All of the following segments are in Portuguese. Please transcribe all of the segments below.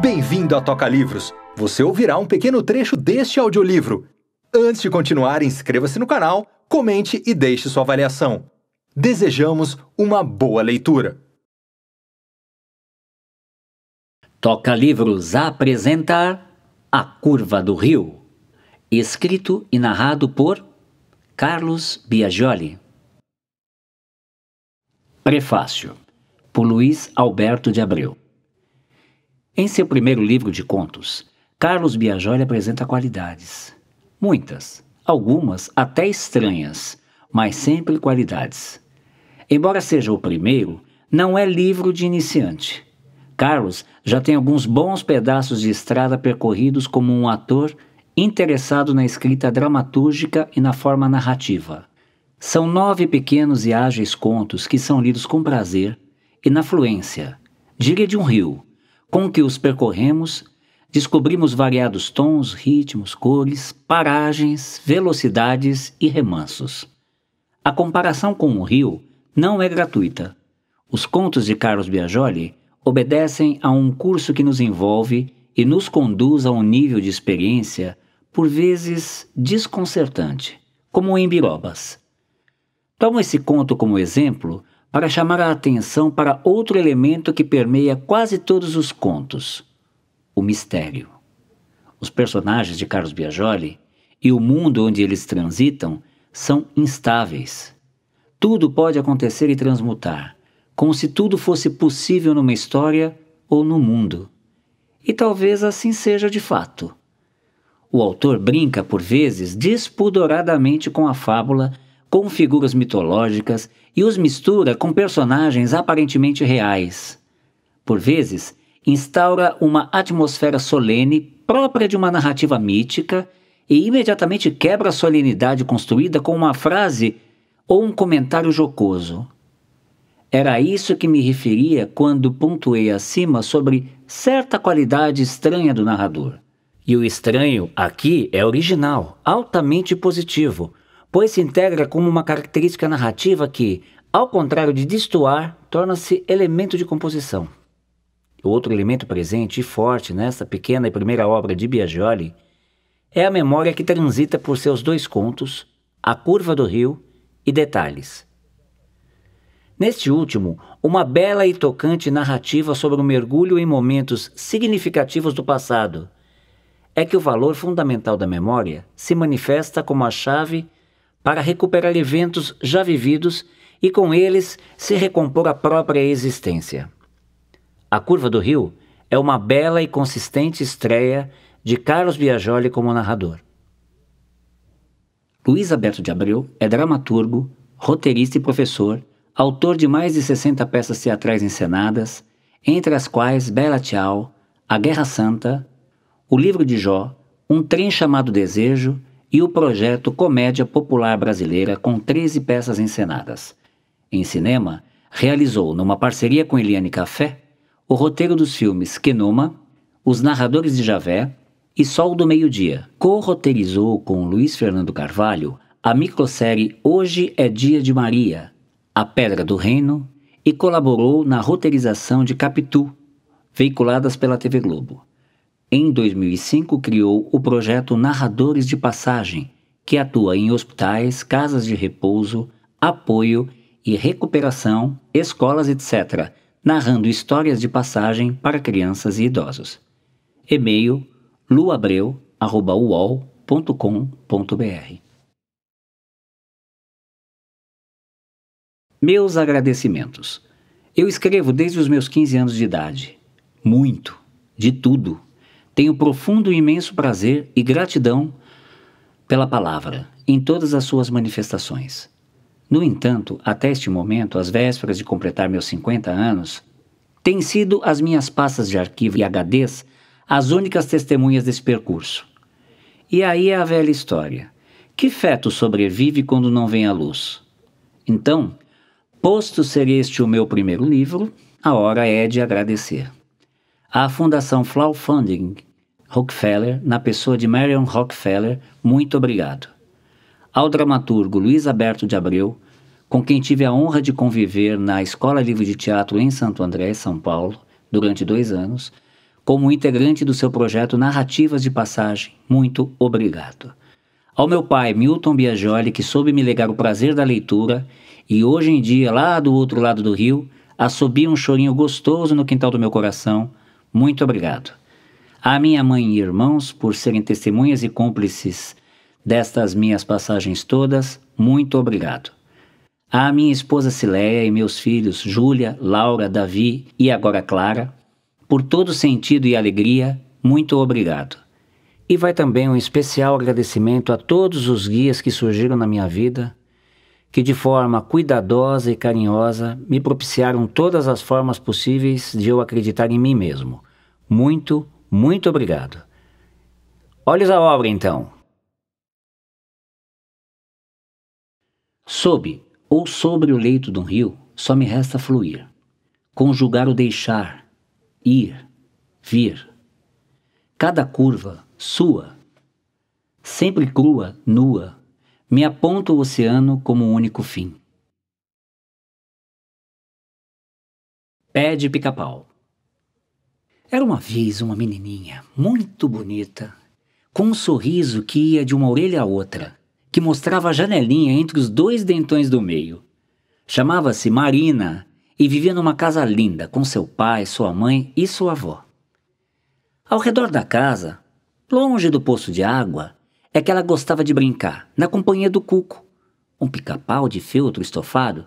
Bem-vindo à Toca Livros. Você ouvirá um pequeno trecho deste audiolivro. Antes de continuar, inscreva-se no canal, comente e deixe sua avaliação. Desejamos uma boa leitura. Toca Livros a apresentar A Curva do Rio, escrito e narrado por Carlos Biagioli. Prefácio por Luiz Alberto de Abreu. Em seu primeiro livro de contos, Carlos Biajoli apresenta qualidades. Muitas, algumas até estranhas, mas sempre qualidades. Embora seja o primeiro, não é livro de iniciante. Carlos já tem alguns bons pedaços de estrada percorridos como um ator interessado na escrita dramatúrgica e na forma narrativa. São nove pequenos e ágeis contos que são lidos com prazer e na fluência, Diga de um rio, com que os percorremos, descobrimos variados tons, ritmos, cores, paragens, velocidades e remansos. A comparação com o rio não é gratuita. Os contos de Carlos Biajoli obedecem a um curso que nos envolve e nos conduz a um nível de experiência por vezes desconcertante, como em Birobas. Tomo esse conto como exemplo para chamar a atenção para outro elemento que permeia quase todos os contos: o mistério. Os personagens de Carlos Biajoli e o mundo onde eles transitam são instáveis. Tudo pode acontecer e transmutar, como se tudo fosse possível numa história ou no mundo. E talvez assim seja de fato. O autor brinca, por vezes, despudoradamente com a fábula com figuras mitológicas e os mistura com personagens aparentemente reais. Por vezes, instaura uma atmosfera solene própria de uma narrativa mítica e imediatamente quebra a solenidade construída com uma frase ou um comentário jocoso. Era isso que me referia quando pontuei acima sobre certa qualidade estranha do narrador. E o estranho aqui é original, altamente positivo, pois se integra como uma característica narrativa que, ao contrário de destoar, torna-se elemento de composição. Outro elemento presente e forte nesta pequena e primeira obra de Biagioli é a memória que transita por seus dois contos, A Curva do Rio e Detalhes. Neste último, uma bela e tocante narrativa sobre o mergulho em momentos significativos do passado. É que o valor fundamental da memória se manifesta como a chave para recuperar eventos já vividos e com eles se recompor a própria existência. A Curva do Rio é uma bela e consistente estreia de Carlos Biajoli como narrador. Luiz Alberto de Abreu é dramaturgo, roteirista e professor, autor de mais de 60 peças teatrais encenadas, entre as quais Bela Tchau, A Guerra Santa, O Livro de Jó, Um Trem Chamado Desejo e o projeto Comédia Popular Brasileira com 13 peças encenadas. Em cinema, realizou, numa parceria com Eliane Café, o roteiro dos filmes Quenoma, Os Narradores de Javé e Sol do Meio-Dia. Co-roteirizou com Luiz Fernando Carvalho a microsérie Hoje é Dia de Maria, A Pedra do Reino e colaborou na roteirização de Capitu, veiculadas pela TV Globo. Em 2005, criou o projeto Narradores de Passagem, que atua em hospitais, casas de repouso, apoio e recuperação, escolas, etc., narrando histórias de passagem para crianças e idosos. E-mail luabreu.uol.com.br Meus agradecimentos. Eu escrevo desde os meus 15 anos de idade. Muito. De tudo tenho profundo e imenso prazer e gratidão pela palavra, em todas as suas manifestações. No entanto, até este momento, às vésperas de completar meus 50 anos, têm sido as minhas pastas de arquivo e HDs as únicas testemunhas desse percurso. E aí é a velha história. Que feto sobrevive quando não vem à luz? Então, posto ser este o meu primeiro livro, a hora é de agradecer. A Fundação Flow Funding Rockefeller, na pessoa de Marion Rockefeller, muito obrigado. Ao dramaturgo Luiz Aberto de Abreu, com quem tive a honra de conviver na Escola Livre de Teatro em Santo André, São Paulo, durante dois anos, como integrante do seu projeto Narrativas de Passagem, muito obrigado. Ao meu pai, Milton Biagioli, que soube me legar o prazer da leitura e hoje em dia, lá do outro lado do rio, assobia um chorinho gostoso no quintal do meu coração, muito obrigado. A minha mãe e irmãos, por serem testemunhas e cúmplices destas minhas passagens todas, muito obrigado. A minha esposa Cileia e meus filhos Júlia, Laura, Davi e agora Clara, por todo sentido e alegria, muito obrigado. E vai também um especial agradecimento a todos os guias que surgiram na minha vida, que de forma cuidadosa e carinhosa me propiciaram todas as formas possíveis de eu acreditar em mim mesmo. Muito muito obrigado. Olhos a obra, então. Sob ou sobre o leito de um rio, só me resta fluir, conjugar o deixar, ir, vir. Cada curva, sua, sempre crua, nua, me aponta o oceano como um único fim. Pé de pica-pau. Era uma vez uma menininha muito bonita, com um sorriso que ia de uma orelha à outra, que mostrava a janelinha entre os dois dentões do meio. Chamava-se Marina e vivia numa casa linda com seu pai, sua mãe e sua avó. Ao redor da casa, longe do poço de água, é que ela gostava de brincar, na companhia do Cuco, um pica-pau de feltro estofado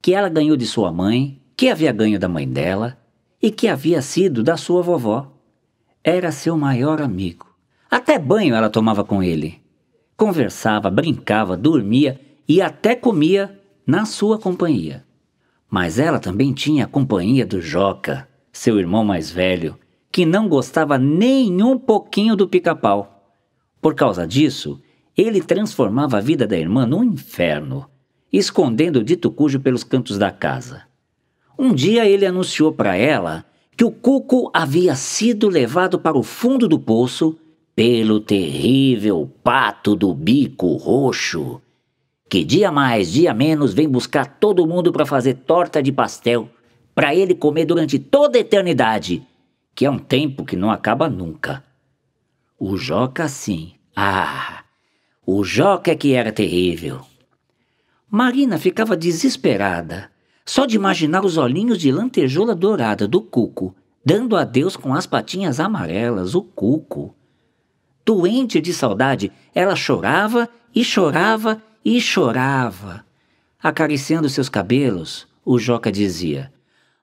que ela ganhou de sua mãe, que havia ganho da mãe dela e que havia sido da sua vovó. Era seu maior amigo. Até banho ela tomava com ele. Conversava, brincava, dormia e até comia na sua companhia. Mas ela também tinha a companhia do Joca, seu irmão mais velho, que não gostava nem um pouquinho do pica-pau. Por causa disso, ele transformava a vida da irmã num inferno, escondendo o dito cujo pelos cantos da casa. Um dia ele anunciou para ela que o cuco havia sido levado para o fundo do poço pelo terrível pato do bico roxo, que dia mais, dia menos vem buscar todo mundo para fazer torta de pastel para ele comer durante toda a eternidade, que é um tempo que não acaba nunca. O Joca sim. Ah, o Joca é que era terrível. Marina ficava desesperada só de imaginar os olhinhos de lantejoula dourada do cuco, dando adeus com as patinhas amarelas, o cuco. Doente de saudade, ela chorava e chorava e chorava. Acariciando seus cabelos, o Joca dizia: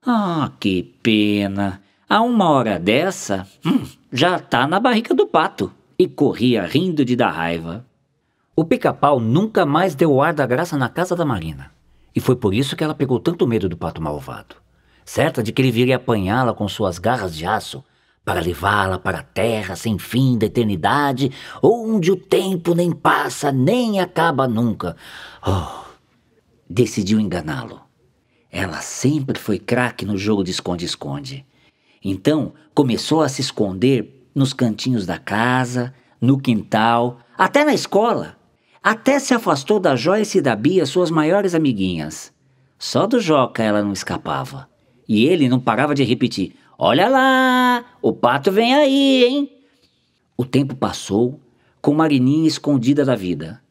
Ah, que pena! A uma hora dessa, hum, já tá na barriga do pato. E corria rindo de dar raiva. O pica-pau nunca mais deu ar da graça na casa da Marina. E foi por isso que ela pegou tanto medo do pato malvado, certa de que ele viria apanhá-la com suas garras de aço para levá-la para a terra sem fim da eternidade, onde o tempo nem passa nem acaba nunca. Oh, decidiu enganá-lo. Ela sempre foi craque no jogo de esconde-esconde. Então começou a se esconder nos cantinhos da casa, no quintal, até na escola. Até se afastou da Joyce e da Bia, suas maiores amiguinhas. Só do Joca ela não escapava. E ele não parava de repetir: Olha lá, o pato vem aí, hein? O tempo passou, com Marininha escondida da vida.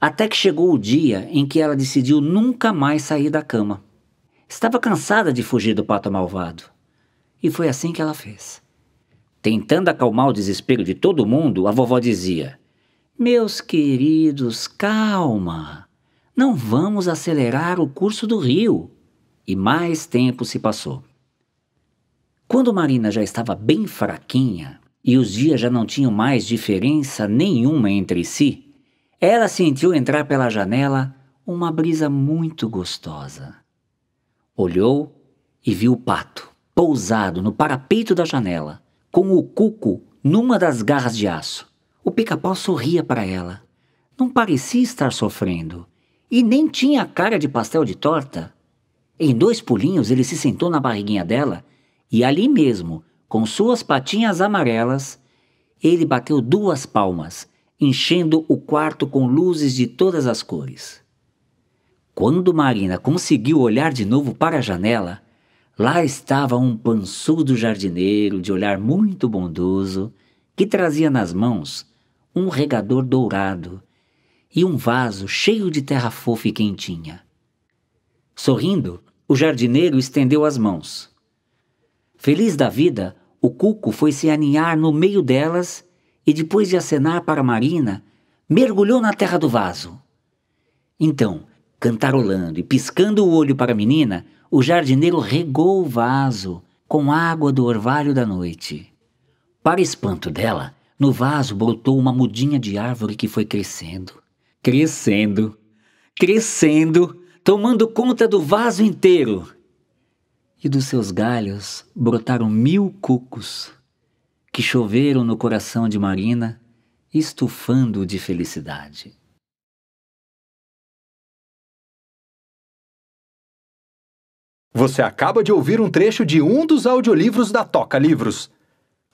Até que chegou o dia em que ela decidiu nunca mais sair da cama. Estava cansada de fugir do pato malvado. E foi assim que ela fez. Tentando acalmar o desespero de todo mundo, a vovó dizia: meus queridos, calma! Não vamos acelerar o curso do rio. E mais tempo se passou. Quando Marina já estava bem fraquinha e os dias já não tinham mais diferença nenhuma entre si, ela sentiu entrar pela janela uma brisa muito gostosa. Olhou e viu o pato pousado no parapeito da janela, com o cuco numa das garras de aço. O pica-pau sorria para ela. Não parecia estar sofrendo e nem tinha a cara de pastel de torta. Em dois pulinhos ele se sentou na barriguinha dela e ali mesmo, com suas patinhas amarelas, ele bateu duas palmas, enchendo o quarto com luzes de todas as cores. Quando Marina conseguiu olhar de novo para a janela, lá estava um pançudo jardineiro de olhar muito bondoso que trazia nas mãos um regador dourado e um vaso cheio de terra fofa e quentinha. Sorrindo, o jardineiro estendeu as mãos. Feliz da vida, o cuco foi se aninhar no meio delas e, depois de acenar para Marina, mergulhou na terra do vaso. Então, cantarolando e piscando o olho para a menina, o jardineiro regou o vaso com água do orvalho da noite. Para espanto dela, no vaso brotou uma mudinha de árvore que foi crescendo, crescendo, crescendo, tomando conta do vaso inteiro. E dos seus galhos brotaram mil cucos, que choveram no coração de Marina, estufando-o de felicidade. Você acaba de ouvir um trecho de um dos audiolivros da Toca Livros.